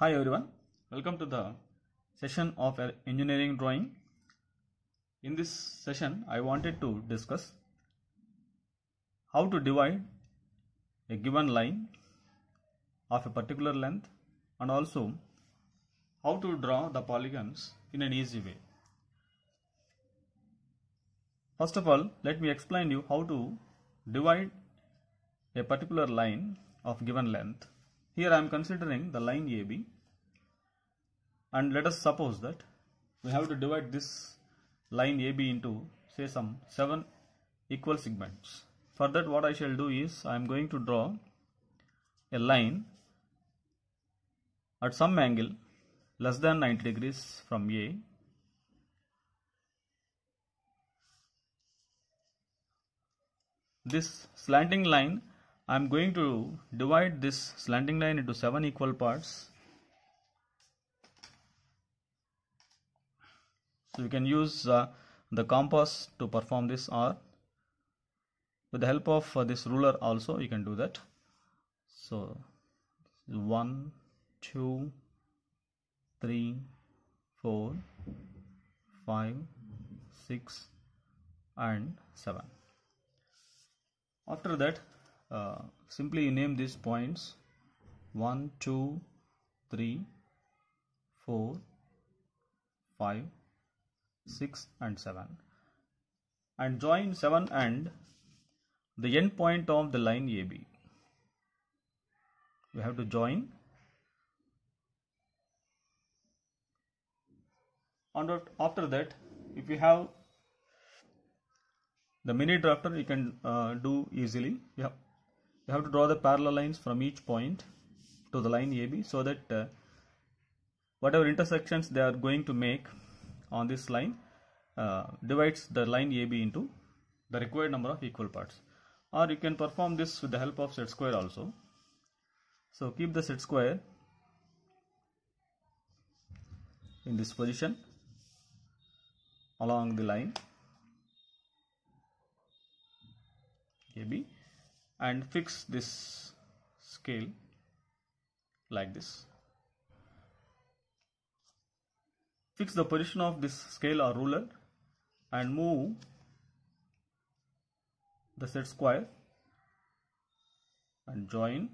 Hi everyone, welcome to the session of engineering drawing. In this session, I wanted to discuss how to divide a given line of a particular length and also how to draw the polygons in an easy way. First of all, let me explain you how to divide a particular line of given length here I am considering the line AB and let us suppose that we have to divide this line AB into say some 7 equal segments. For that what I shall do is I am going to draw a line at some angle less than 90 degrees from A this slanting line I'm going to divide this slanting line into 7 equal parts. So you can use uh, the compass to perform this or with the help of uh, this ruler also you can do that. So 1, 2, 3, 4, 5, 6 and 7. After that uh, simply you name these points 1 2 3 4 5 6 and 7 and join 7 and the end point of the line AB we have to join and after that if you have the mini drafter you can uh, do easily yeah you have to draw the parallel lines from each point to the line AB so that uh, whatever intersections they are going to make on this line uh, divides the line AB into the required number of equal parts or you can perform this with the help of set square also so keep the set square in this position along the line AB and fix this scale like this. Fix the position of this scale or ruler and move the set square and join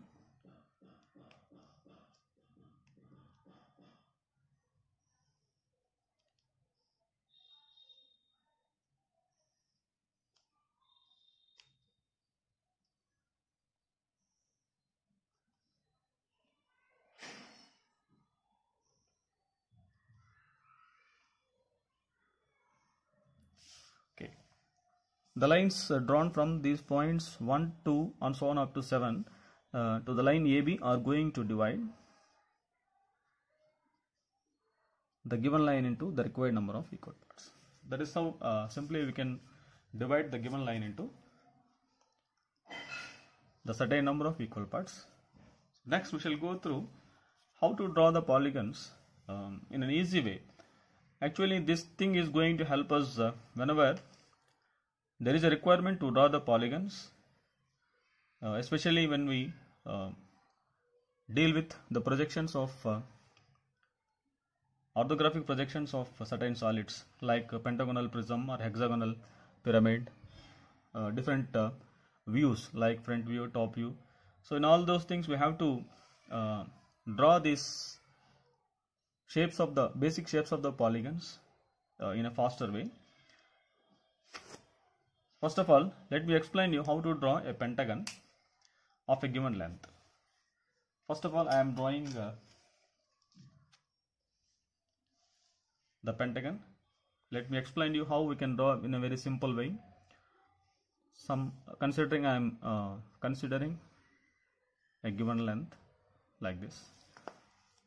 the lines uh, drawn from these points 1 2 and so on up to 7 uh, to the line AB are going to divide the given line into the required number of equal parts that is how uh, simply we can divide the given line into the certain number of equal parts next we shall go through how to draw the polygons um, in an easy way actually this thing is going to help us uh, whenever there is a requirement to draw the polygons, uh, especially when we uh, deal with the projections of uh, orthographic projections of certain solids like pentagonal prism or hexagonal pyramid, uh, different uh, views like front view, top view. So in all those things we have to uh, draw these shapes of the basic shapes of the polygons in a faster way. First of all, let me explain you how to draw a pentagon of a given length. First of all, I am drawing uh, the pentagon. Let me explain you how we can draw in a very simple way. Some considering I am uh, considering a given length like this.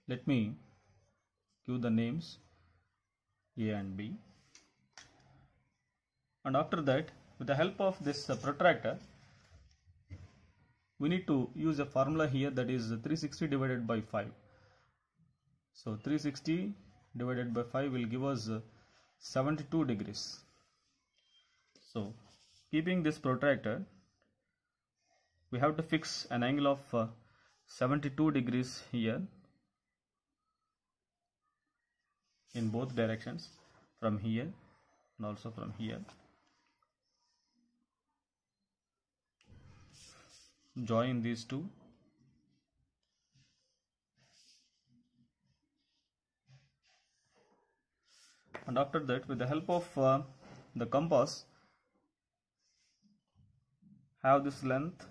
Let me give the names A and B. And after that, with the help of this uh, protractor we need to use a formula here that is 360 divided by 5 so 360 divided by 5 will give us uh, 72 degrees so keeping this protractor we have to fix an angle of uh, 72 degrees here in both directions from here and also from here join these two and after that with the help of uh, the compass have this length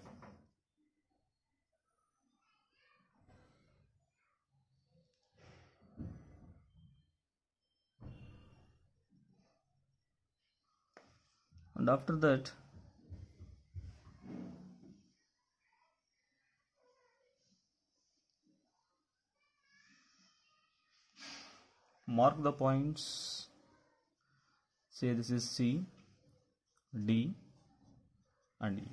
and after that mark the points say this is C D and E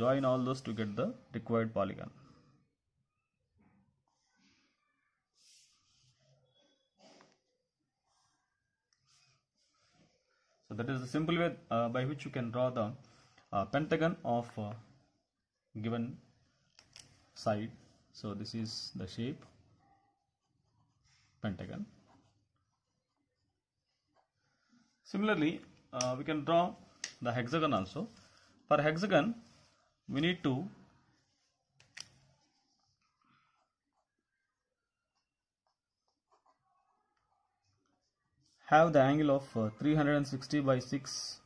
join all those to get the required polygon so that is the simple way uh, by which you can draw the uh, pentagon of uh, given side so this is the shape pentagon Similarly, uh, we can draw the hexagon also. For hexagon, we need to have the angle of uh, 360 by 6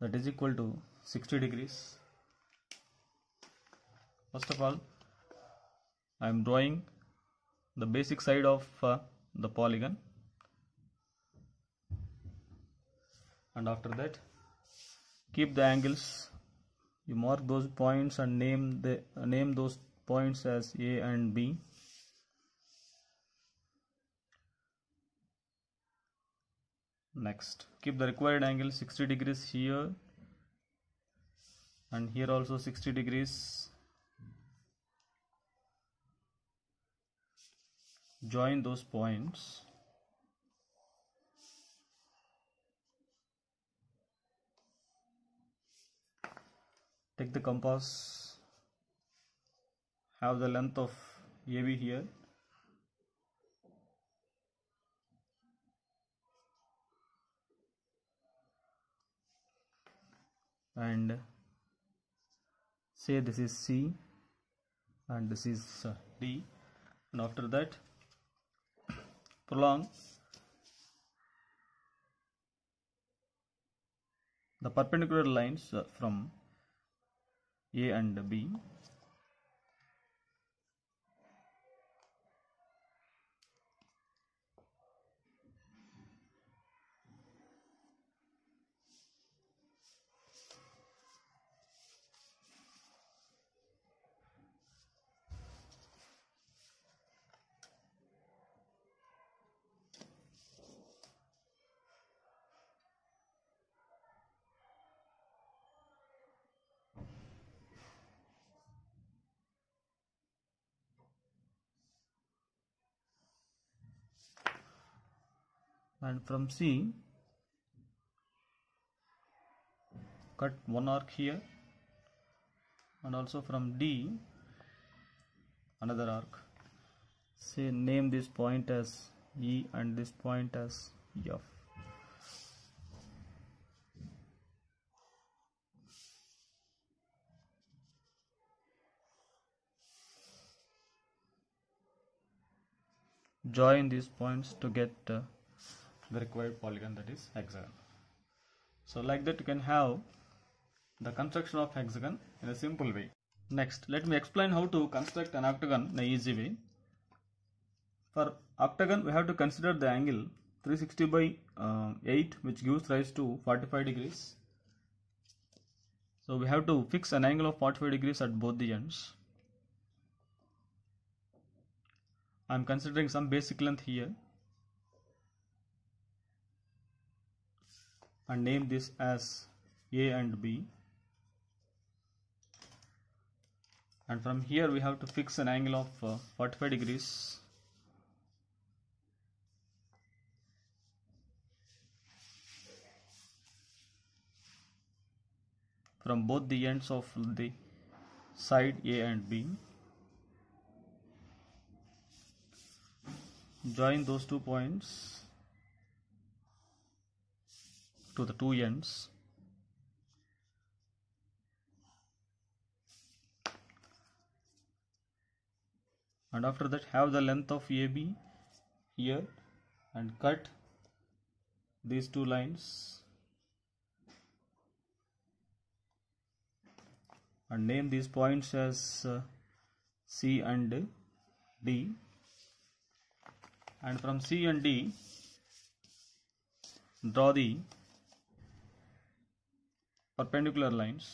that is equal to 60 degrees. First of all, I am drawing the basic side of uh, the polygon and after that keep the angles you mark those points and name the uh, name those points as A and B next keep the required angle 60 degrees here and here also 60 degrees join those points take the compass have the length of AB here and say this is C and this is uh, D and after that prolong the perpendicular lines uh, from a and B and from C cut one arc here and also from D another arc say name this point as E and this point as F join these points to get uh, the required polygon that is hexagon. So like that you can have the construction of hexagon in a simple way. Next let me explain how to construct an octagon in a easy way. For octagon we have to consider the angle 360 by uh, 8 which gives rise to 45 degrees. So we have to fix an angle of 45 degrees at both the ends. I am considering some basic length here and name this as A and B and from here we have to fix an angle of uh, 45 degrees from both the ends of the side A and B join those two points to the two ends and after that have the length of AB here and cut these two lines and name these points as uh, C and D and from C and D draw the perpendicular lines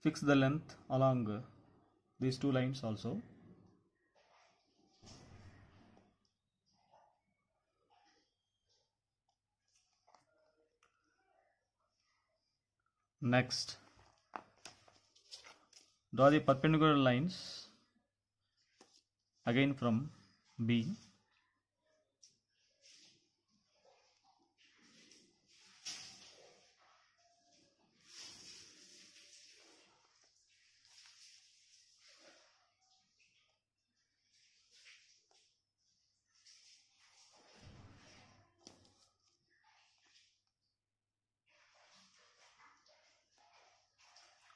fix the length along these two lines also Next, draw the perpendicular lines again from B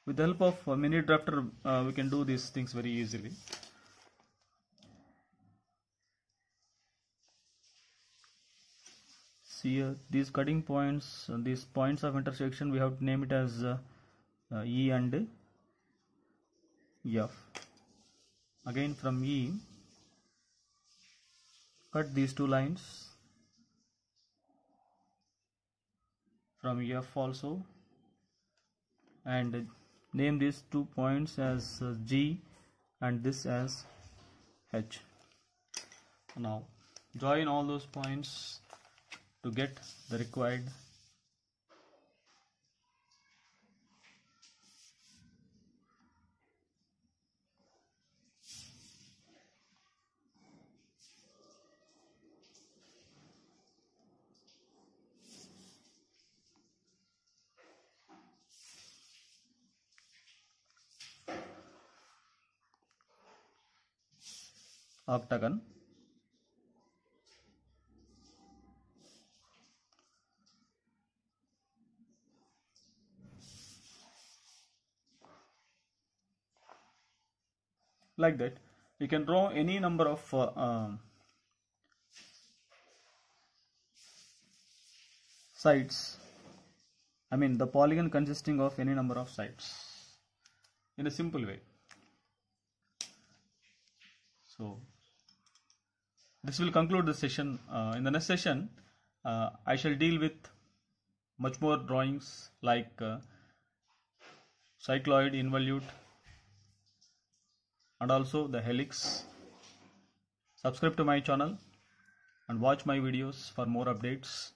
with the help of uh, mini drafter uh, we can do these things very easily see uh, these cutting points uh, these points of intersection we have to name it as uh, uh, E and F again from E cut these two lines from F also and name these two points as uh, G and this as H now join all those points to get the required octagon like that you can draw any number of uh, um, sides I mean the polygon consisting of any number of sides in a simple way so this will conclude the session. Uh, in the next session, uh, I shall deal with much more drawings like uh, cycloid, involute and also the helix. Subscribe to my channel and watch my videos for more updates.